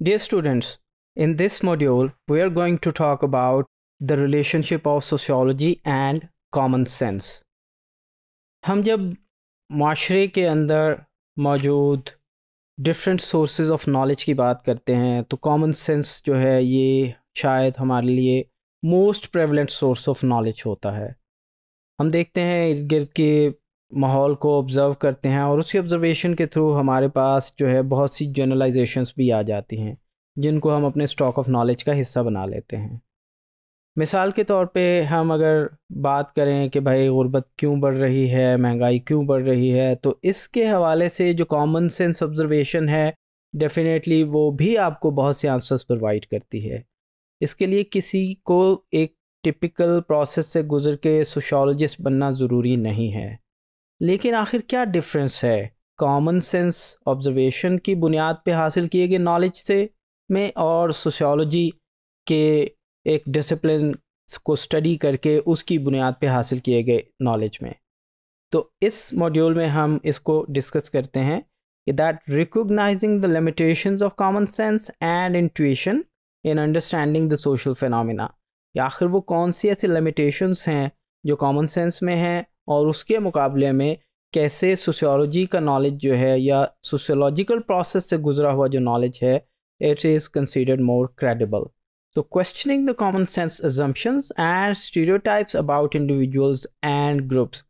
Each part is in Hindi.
Dear students, in this module, we are going to talk about the relationship of sociology and common sense. हम जब माशरे के अंदर मौजूद different sources of knowledge की बात करते हैं तो common sense जो है ये शायद हमारे लिए most prevalent source of knowledge होता है हम देखते हैं इर्द गिर्द के माहौल को ऑब्ज़र्व करते हैं और उसी ऑब्ज़र्वेशन के थ्रू हमारे पास जो है बहुत सी जर्नलाइजेशंस भी आ जाती हैं जिनको हम अपने स्टॉक ऑफ नॉलेज का हिस्सा बना लेते हैं मिसाल के तौर पे हम अगर बात करें कि भाई गुर्बत क्यों बढ़ रही है महंगाई क्यों बढ़ रही है तो इसके हवाले से जो कॉमन सेंस ऑब्ज़र्वेशन है डेफिनेटली वो भी आपको बहुत से आंसर्स प्रोवाइड करती है इसके लिए किसी को एक टिपिकल प्रोसेस से गुजर के सोशोलॉजिस्ट बनना ज़रूरी नहीं है लेकिन आखिर क्या डिफरेंस है कॉमन सेंस ऑब्जर्वेशन की बुनियाद पे हासिल किए गए नॉलेज से में और सोशियोलॉजी के एक डिसिप्लिन को स्टडी करके उसकी बुनियाद पे हासिल किए गए नॉलेज में तो इस मॉड्यूल में हम इसको डिस्कस करते हैं कि that recognising the limitations of common sense and intuition in understanding the social phenomena आखिर वो कौन सी ऐसी लिमिटेशंस हैं जो कॉमन सेंस में हैं और उसके मुकाबले में कैसे सोशियोलॉजी का नॉलेज जो है या सोशियोलॉजिकल प्रोसेस से गुजरा हुआ जो नॉलेज है it is considered more credible तो questioning the common sense assumptions and stereotypes about individuals and groups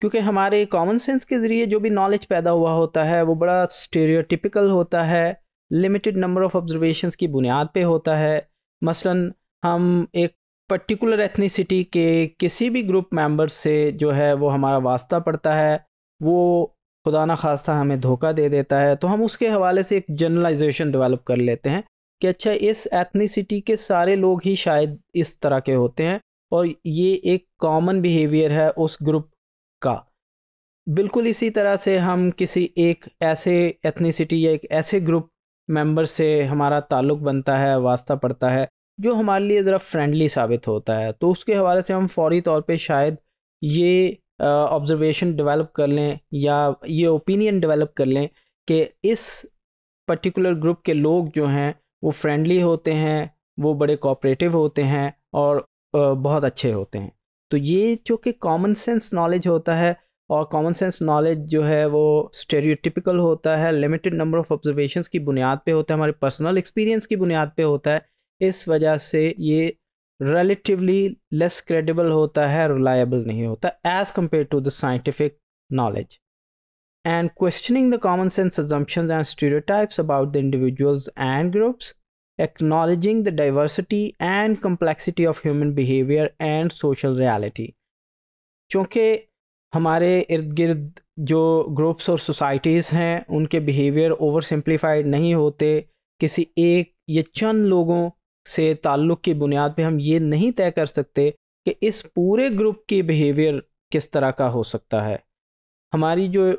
क्योंकि हमारे कॉमन सेंस के ज़रिए जो भी नॉलेज पैदा हुआ होता है वो बड़ा स्टेरियोटिपिकल होता है लिमिटेड नंबर ऑफ ऑब्जर्वेशंस की बुनियाद पे होता है मसलन हम एक पर्टिकुलर एथनीसिटी के किसी भी ग्रुप मेंबर से जो है वो हमारा वास्ता पड़ता है वो खुदा ना खास्ता हमें धोखा दे देता है तो हम उसके हवाले से एक जनरलाइजेशन डेवलप कर लेते हैं कि अच्छा इस एथनीसिटी के सारे लोग ही शायद इस तरह के होते हैं और ये एक कॉमन बिहेवियर है उस ग्रुप का बिल्कुल इसी तरह से हम किसी एक ऐसे एथनीसिटी या एक ऐसे ग्रुप मेंबर से हमारा ताल्लुक़ बनता है वास्ता पड़ता है जो हमारे लिए ज़रा फ्रेंडली साबित होता है तो उसके हवाले से हम फौरी तौर पे शायद ये ऑब्ज़रवेशन डेवलप कर लें या ये ओपिनियन डेवलप कर लें कि इस पर्टिकुलर ग्रुप के लोग जो हैं वो फ्रेंडली होते हैं वो बड़े कोऑपरेटिव होते हैं और बहुत अच्छे होते हैं तो ये चूँकि कॉमन सेंस नॉलेज होता है और कॉमन सेंस नॉलेज जो है वो स्टेरियोटिपिकल होता है लिमिटेड नंबर ऑफ़ ऑब्जर्वेशंस की बुनियाद पे होता है हमारे पर्सनल एक्सपीरियंस की बुनियाद पे होता है इस वजह से ये रिलेटिवली लेस क्रेडिबल होता है रिलायबल नहीं होता as compare to the scientific knowledge and questioning the common sense assumption and stereotypes about the individuals and groups acknowledging the diversity and complexity of human behaviour and social reality चूँकि हमारे इर्द गिर्द जो ग्रुप्स और सोसाइटीज़ हैं उनके बिहेवियर ओवर सिम्प्लीफाइड नहीं होते किसी एक या चंद लोगों से ताल्लुक़ की बुनियाद पे हम ये नहीं तय कर सकते कि इस पूरे ग्रुप की बिहेवियर किस तरह का हो सकता है हमारी जो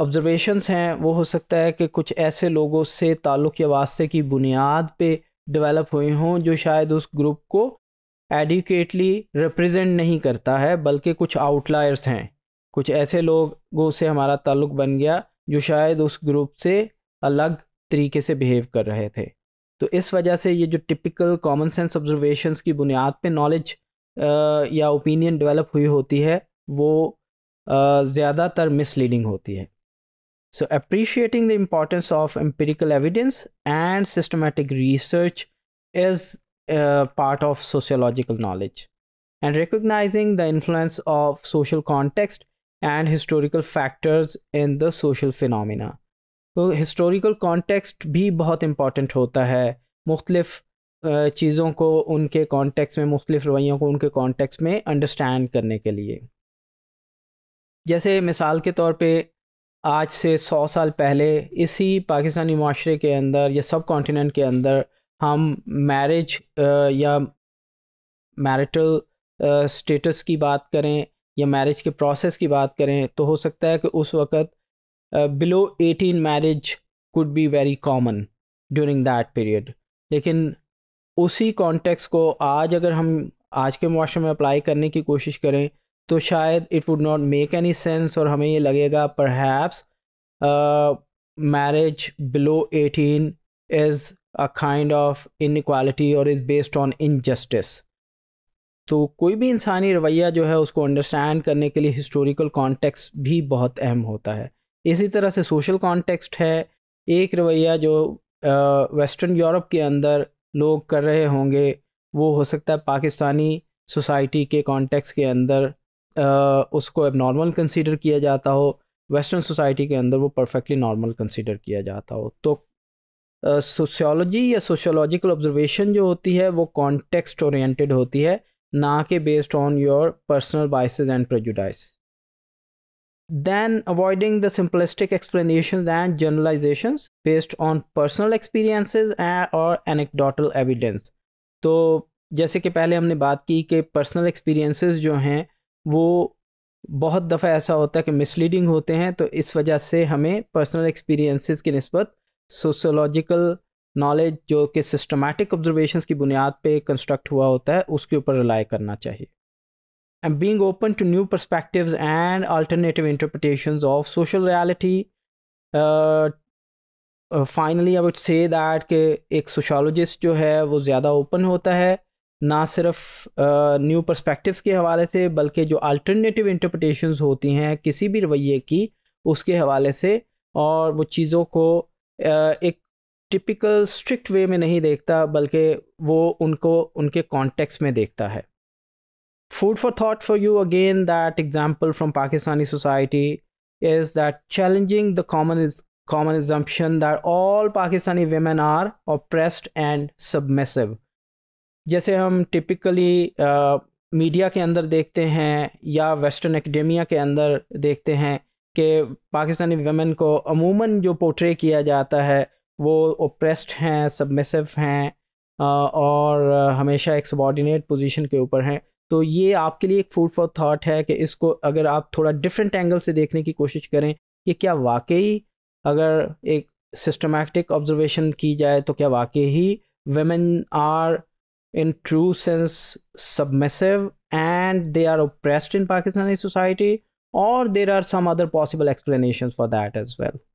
ऑब्जर्वेशंस हैं वो हो सकता है कि कुछ ऐसे लोगों से ताल्लुक़ या वास्ते की बुनियाद पे डेवलप हुए हों जो शायद उस ग्रुप को एडिकेटली रिप्रेजेंट नहीं करता है बल्कि कुछ आउटलायर्स हैं कुछ ऐसे लोगों से हमारा ताल्लुक़ बन गया जो शायद उस ग्रुप से अलग तरीके से बिहेव कर रहे थे तो इस वजह से ये जो टिपिकल कॉमन सेंस ऑब्जर्वेशंस की बुनियाद पर नॉलेज या ओपिनियन डेवलप हुई होती है वो ज़्यादातर मिसलीडिंग होती है so appreciating the importance of empirical evidence and systematic research is part of sociological knowledge and recognising the influence of social context and historical factors in the social phenomena तो हिस्टोरिकल कॉन्टेक्स्ट भी बहुत इम्पॉर्टेंट होता है मुख्तलिफ़ चीज़ों को उनके कॉन्टेक्स्ट में मुख्तलिफ़ रवैयों को उनके कॉन्टेक्स्ट में अंडरस्टैंड करने के लिए जैसे मिसाल के तौर पे आज से सौ साल पहले इसी पाकिस्तानी माशरे के अंदर या सब कॉन्टिनेंट के अंदर हम मैरिज या मैरिटल स्टेटस की बात करें या मैरिज के प्रोसेस की बात करें तो हो सकता है कि उस वक़्त below eighteen marriage could be very common during that period लेकिन उसी कॉन्टेक्स्ट को आज अगर हम आज के मुआरे में अप्लाई करने की कोशिश करें तो शायद it would not make any sense और हमें ये लगेगा perhaps marriage below eighteen is a kind of inequality और इज़ बेस्ड ऑन इनजस्टिस तो कोई भी इंसानी रवैया जो है उसको अंडरस्टैंड करने के लिए हिस्टोरिकल कॉन्टेक्स्ट भी बहुत अहम होता है इसी तरह से सोशल कॉन्टेक्स्ट है एक रवैया जो वेस्टर्न यूरोप के अंदर लोग कर रहे होंगे वो हो सकता है पाकिस्तानी सोसाइटी के कॉन्टेक्स के अंदर आ, उसको नॉर्मल कंसीडर किया जाता हो वेस्टर्न सोसाइटी के अंदर वो परफेक्टली नॉर्मल कंसीडर किया जाता हो तो सोशियोलॉजी या सोशियोलॉजिकल ऑब्जर्वेशन जो होती है वो कॉन्टेक्स्ट ओरिएंटेड होती है ना कि based on your personal biases and prejudice Then avoiding the simplistic explanations and generalizations based on personal experiences और anecdotal evidence. तो जैसे कि पहले हमने बात की कि पर्सनल एक्सपीरियंसेस जो हैं वो बहुत दफ़ा ऐसा होता है कि मिसलीडिंग होते हैं तो इस वजह से हमें पर्सनल एक्सपीरियंसेस की नस्बत सोशोलॉजिकल नॉलेज जो कि सिस्टमेटिक ऑब्जर्वेशंस की बुनियाद पे कंस्ट्रक्ट हुआ होता है उसके ऊपर रिलाय करना चाहिए and being open to new perspectives and alternative interpretations of social reality. Uh, finally I would say that कि एक सोशोलॉजिस्ट जो है वो ज़्यादा ओपन होता है ना सिर्फ न्यू uh, पर्सपेक्टिव्स के हवाले से बल्कि जो अल्टरनेटिव इंटरप्रटेशन होती हैं किसी भी रवैये की उसके हवाले से और वो चीज़ों को uh, एक टिपिकल स्ट्रिक्ट वे में नहीं देखता बल्कि वो उनको उनके कॉन्टेक्स में देखता है food for thought for you again that example from pakistani society is that challenging the common is common assumption that all pakistani women are oppressed and submissive जैसे हम टिपिकली मीडिया के अंदर देखते हैं या वेस्टर्न एकेडमिया के अंदर देखते हैं कि पाकिस्तानी वेमेन को अमूमन जो पोट्रे किया जाता है वो ओप्रेस्ड हैं सबमिसिव हैं और हमेशा एक सबॉर्डिनेट पोजीशन के ऊपर हैं तो ये आपके लिए एक फूड फॉर थाट है कि इसको अगर आप थोड़ा डिफरेंट एंगल से देखने की कोशिश करें कि क्या वाकई अगर एक सिस्टमैटिक ऑब्जर्वेशन की जाए तो क्या वाकई ही women are in true sense submissive and they are oppressed in Pakistani society और there are some other possible explanation for that as well